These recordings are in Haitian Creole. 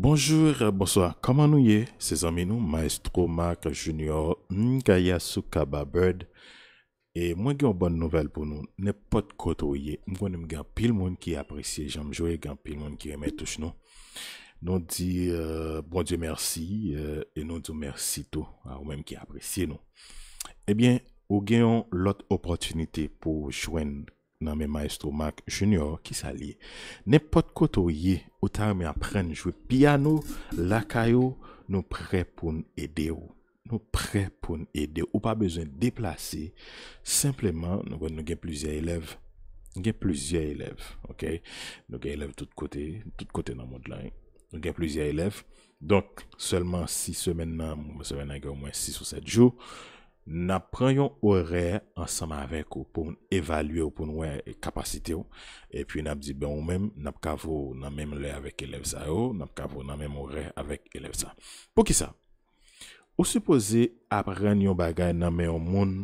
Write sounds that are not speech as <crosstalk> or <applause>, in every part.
Bonjour, bonsoir, comment nous y C'est amis nous, Maestro Marc Junior Nkaya Sukaba Bird. Et moi, j'ai une bonne nouvelle pour nous. N'importe quoi, nous j'ai un pile monde qui apprécie, j'aime jouer, un pile monde qui aime touche nous. Nous dit, euh, bon Dieu merci, euh, et nous disons merci tout, à vous-même qui appréciez nous. Eh bien, vous avez l'autre opportunité pour joindre nan men maestro Mark Junior ki sa n'importe Nepot koto ye, ou ta men apren jwe piano, lakayo, nou pre pou n'ede ou. Nou pre pou n'ede ou. Ou pa bezon deplase, simplement nou gen nou gen plizye elev. Gen plizye elev, ok? Nou gen elev tout kote, tout kote nan moun lan. Nou gen plizye elev. Donk, selman 6 semen nan, mwen semen nan gen ou mwen 6 ou 7 jou, nap pran yon ore ansama avek ou pou mwen evalue ou pou mwen kapasite ou, epi nap di ben ou men, nap kavou nan men mle avek elev sa ou, nap kavou nan men mwen ore avek elev sa. Po ki sa? Ou se pose apren yon bagay nan men yon moun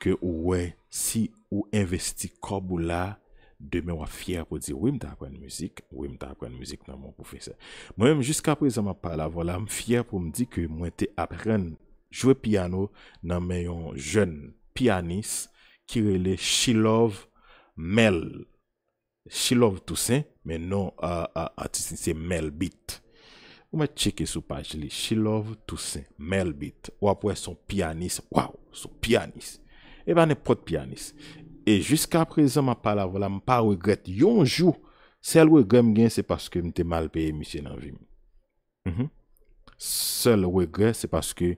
ke ou we si ou investi kobou la, de men wap fyer pou di, we mta akwen müzik, we mta akwen müzik nan mwen pou fe se. Mwen jiska prezama pala, wala m fyer pou m di ke mwen te apren Jwe piano nan men yon jen pianis kirele Shilov Mel. Shilov Toussaint, men non atisin se Mel Beat. Ou me cheke sou page li, Shilov Toussaint, Mel Beat. Ou apwe son pianis, waw, son pianis. E eh ba ne pot pianis. E jusqu'a prezen ma pala vola, m pa wegret yonjou, sel wegret m gen se paske m te malpeye misye nan vi mi. Sel wegret se paske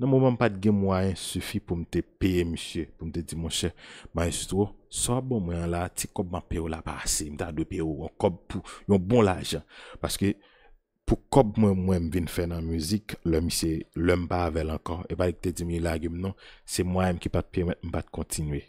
nan mou mwen pat gen mwen sufi pou mte peye msye, pou mte di monshe, mwen jistou, sa bon mwen la, ti kob mwen peyo la pa ase, mwen ta dwe peyo, yon bon la jen, paske pou kob mwen mwen vin fe nan müzik, lè mwen se, lè mba avèl ankan, e palik te di mwen la gen mnon, se mwen mwen ki pat peye mwen, mwen pat kontinwe,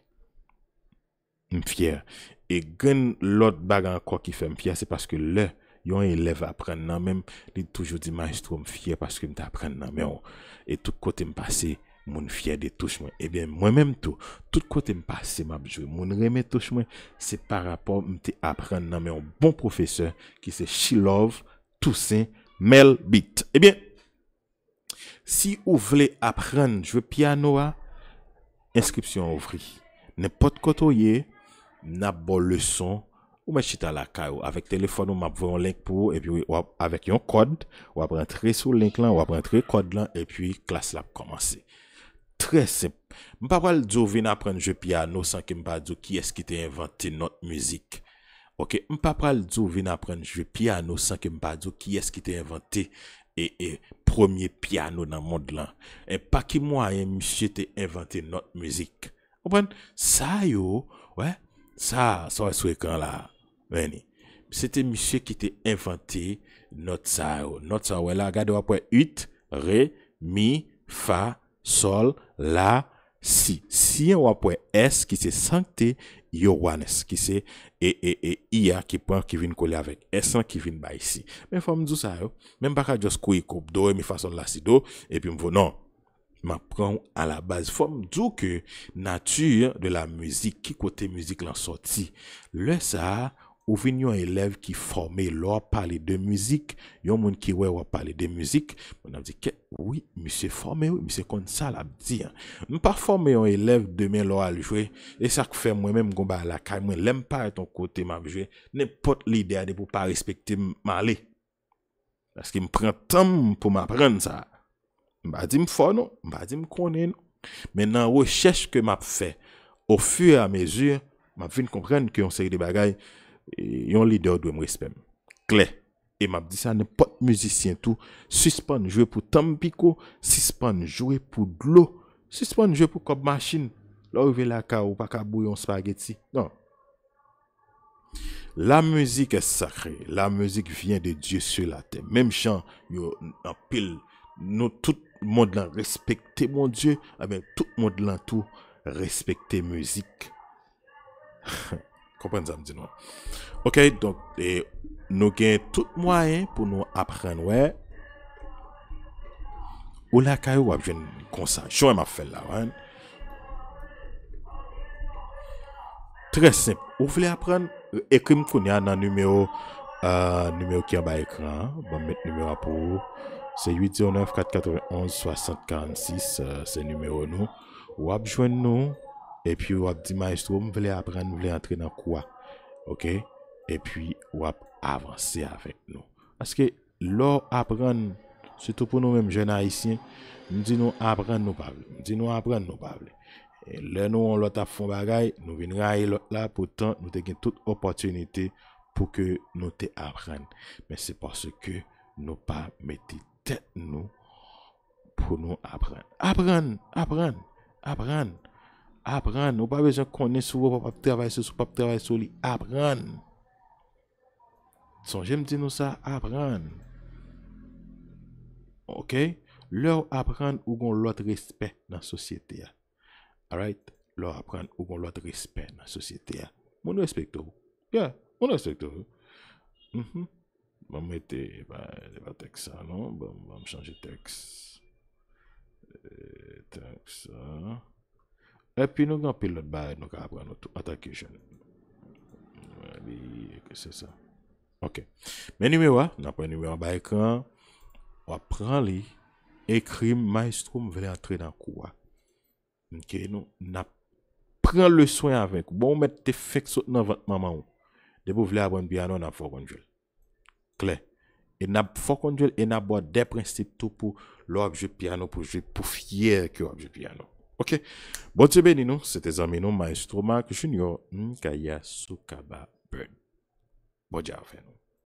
mwen fyer, e gen lot bagan ankan ki fe mwen fyer, se paske lè, Yon elev apren nan menm, li toujou di majistou m fie paske m te apren nan menm, oh, e tout kote m pase moun fie de touche menm, e ben mwen menm tou tout kote m pase m apjou, moun reme touche menm se par rapport m te apren nan menm, oh, bon profeseur ki se shilov, tousen, mel, bit e eh ben, si ou vle apren jve piano a, inskripsyon ouvri ne pot koto ye, nan bo leson Ou men chita la ka yo, avek telefon ou map vwen yon link pou, epi ou avek yon kod, wap rentre sou link lan, wap rentre kod lan, epi klas la p komanse. Tre sep, mpa pral djo vin apren jve piano san ke mpa djo ki eski te inventi not muzik. Ok, mpa pral djo vin apren jve piano san ke mpa djo ki eski te inventi e, e premier piano nan mod lan. E pa ki mwa yon msi te inventi not muzik. Oben, sa yo, wey? Sa, sa wè sou ekran la, veni, se te misye ki te enfante not sa yo, not sa yo, la, gade wapwen 8, re, mi, fa, sol, la, si, si yon wapwen S ki se 5T, yo wanes, ki se E, E, E, I, a, ki point ki vin koli avèk, S an ki vin bay si, men fòm zousa yo, men baka jòs kou yi koup, do, mi, fa, sol, la, si, do, epi mvò, non, Ma pran an la bazifon. Jou ke natyur de la müzik, ki kote müzik lan soti. Le sa, ou vin yon elev ki forme lor pale de müzik. Yon moun ki we wap pale de müzik. Moun an di ke, oui, mi se forme, oui, mi se konsal ap di. Mou pa forme yon elev de men lor aljwe. E sa kou fe mwen men mgon ba alakay. Mwen lem pa eton kote mabjwe. Nen pot li de ade pou pa respekti mali. Aske m pren tam pou m apren sa. Mba di m fò nou, mba di m konè nou. Mè nan wè chèche kè m ap fè. O füè a mèjur, m ap vin komprèn kè yon seri de bagay, e, yon lider dwe m wespèm. Kle. E m ap di sa, nè pot müzisyen tou. Suspon jwè pou tampiko, suspon jwè pou dlo, suspon jwè pou kop machin. Lò wè vè la ka ou pa ka bou yon spageti. Non. La müzik es sakre. La müzik vyen de djè sè la tem. Mèm chan, yon apil, nou tout, monde là respecter mon Dieu, ah, tout le monde là tout respecter musique. <laughs> Comprenez ça, me dit non. Ok, donc, nous gain tout moyen pour nous apprendre, ouais. Ou la caillou, ou bien, comme ça. Je vais faire là, hein Très simple. Vous voulez apprendre? Écrivez-moi dans numéro, euh, numéro qui est en bas écran. Bon, mettre numéro pour Se 819-491-646, euh, se numeo nou. Wap jwen nou, epi wap di maestro, mwen vle apren, mwen vle antre nan kwa. Ok, epi wap avanse aven nou. Aske, lor apren, setou pou nou men mwen jenayisyen, mwen di nou apren nou bavle. Mwen di nou apren nou bavle. Le nou an lot ap fon bagay, nou vin ray lot la, potan nou te gen tout opotunite pou ke nou te apren. Men se paske nou pa metit. nous pour nous apprendre apprendre apprendre apprendre apren, apren. Son Ok? leur apprendre ou gon lot respect dans société ya. Alright? leur apren ou gon lot respect nan société ya. Moun yeah, Bon mette, e ba, e ba tek sa, non? Bon, bon, chanje tek sa. Eh, tek sa. E pi nou gen apil le bay, nou ka apren nou tou. Ata ki jen. Wali, eke se sa. Ok. Meni me wa, nan apreni me wa bay kan, wap pran li, ekri maist koum veli atre nan kouwa. Nke nou, nan pran le soya aven kou. Bon mette fek sot nan vat mama ou. Debo vle abon biyano nan fokon jel. Fokon djel e nabwa deprensit To pou lo akje piano Pou fyer ki yo akje piano Ok, bon tibè ninou Sete zaminou maestro Mark Junior Mkaya Soukaba Burn Bon djavè nou